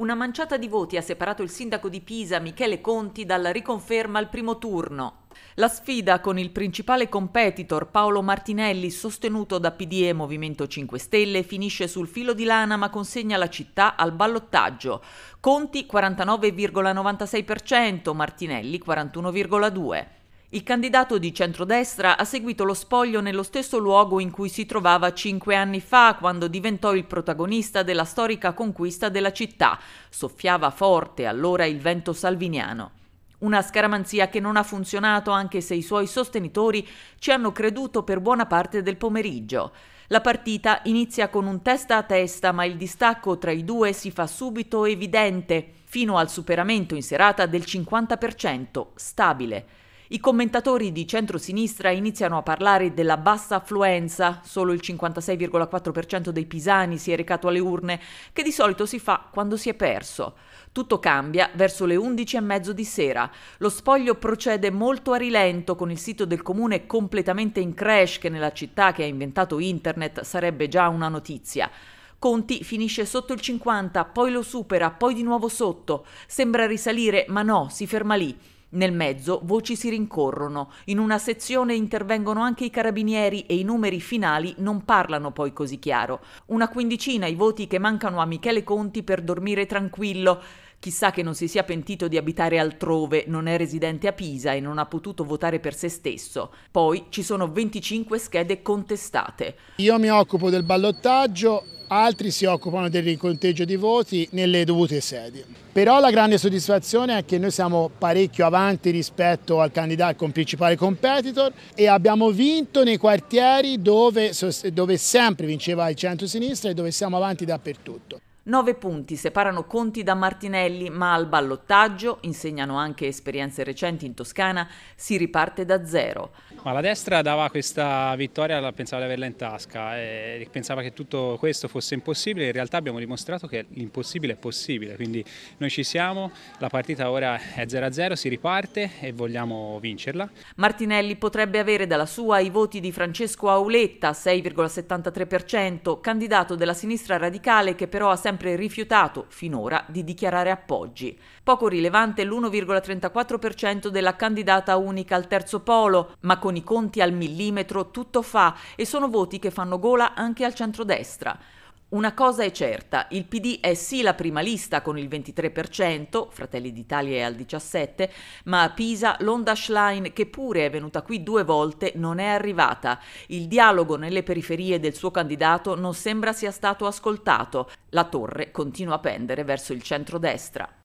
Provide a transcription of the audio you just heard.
Una manciata di voti ha separato il sindaco di Pisa, Michele Conti, dalla riconferma al primo turno. La sfida con il principale competitor Paolo Martinelli, sostenuto da PD e Movimento 5 Stelle, finisce sul filo di lana ma consegna la città al ballottaggio. Conti 49,96%, Martinelli 41,2%. Il candidato di centrodestra ha seguito lo spoglio nello stesso luogo in cui si trovava cinque anni fa, quando diventò il protagonista della storica conquista della città. Soffiava forte allora il vento salviniano. Una scaramanzia che non ha funzionato anche se i suoi sostenitori ci hanno creduto per buona parte del pomeriggio. La partita inizia con un testa a testa, ma il distacco tra i due si fa subito evidente, fino al superamento in serata del 50%, stabile. I commentatori di centrosinistra iniziano a parlare della bassa affluenza, solo il 56,4% dei pisani si è recato alle urne, che di solito si fa quando si è perso. Tutto cambia verso le 11.30 di sera. Lo spoglio procede molto a rilento con il sito del comune completamente in crash che nella città che ha inventato internet sarebbe già una notizia. Conti finisce sotto il 50, poi lo supera, poi di nuovo sotto. Sembra risalire, ma no, si ferma lì. Nel mezzo voci si rincorrono, in una sezione intervengono anche i carabinieri e i numeri finali non parlano poi così chiaro. Una quindicina i voti che mancano a Michele Conti per dormire tranquillo. Chissà che non si sia pentito di abitare altrove, non è residente a Pisa e non ha potuto votare per se stesso. Poi ci sono 25 schede contestate. Io mi occupo del ballottaggio altri si occupano del riconteggio di voti nelle dovute sedi. Però la grande soddisfazione è che noi siamo parecchio avanti rispetto al candidato con principale competitor e abbiamo vinto nei quartieri dove, dove sempre vinceva il centro-sinistra e dove siamo avanti dappertutto. Nove punti separano Conti da Martinelli, ma al ballottaggio, insegnano anche esperienze recenti in Toscana, si riparte da zero. Ma la destra dava questa vittoria, pensava di averla in tasca e pensava che tutto questo fosse impossibile, in realtà abbiamo dimostrato che l'impossibile è possibile, quindi noi ci siamo, la partita ora è 0-0, si riparte e vogliamo vincerla. Martinelli potrebbe avere dalla sua i voti di Francesco Auletta, 6,73%, candidato della sinistra radicale che però ha sempre sempre rifiutato finora di dichiarare appoggi. Poco rilevante l'1,34% della candidata unica al terzo polo, ma con i conti al millimetro tutto fa e sono voti che fanno gola anche al centrodestra. Una cosa è certa, il PD è sì la prima lista con il 23%, Fratelli d'Italia è al 17%, ma a Pisa l'onda Schlein, che pure è venuta qui due volte, non è arrivata. Il dialogo nelle periferie del suo candidato non sembra sia stato ascoltato. La torre continua a pendere verso il centro-destra.